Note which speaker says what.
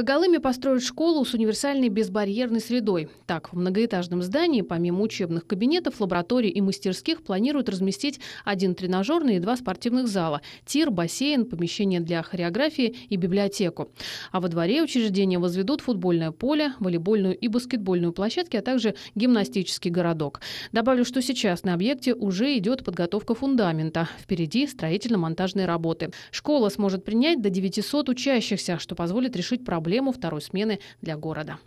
Speaker 1: Когалыме построят школу с универсальной безбарьерной средой. Так, в многоэтажном здании, помимо учебных кабинетов, лабораторий и мастерских, планируют разместить один тренажерный и два спортивных зала, тир, бассейн, помещение для хореографии и библиотеку. А во дворе учреждения возведут футбольное поле, волейбольную и баскетбольную площадки, а также гимнастический городок. Добавлю, что сейчас на объекте уже идет подготовка фундамента. Впереди строительно-монтажные работы. Школа сможет принять до 900 учащихся, что позволит решить проблему проблему второй смены для города.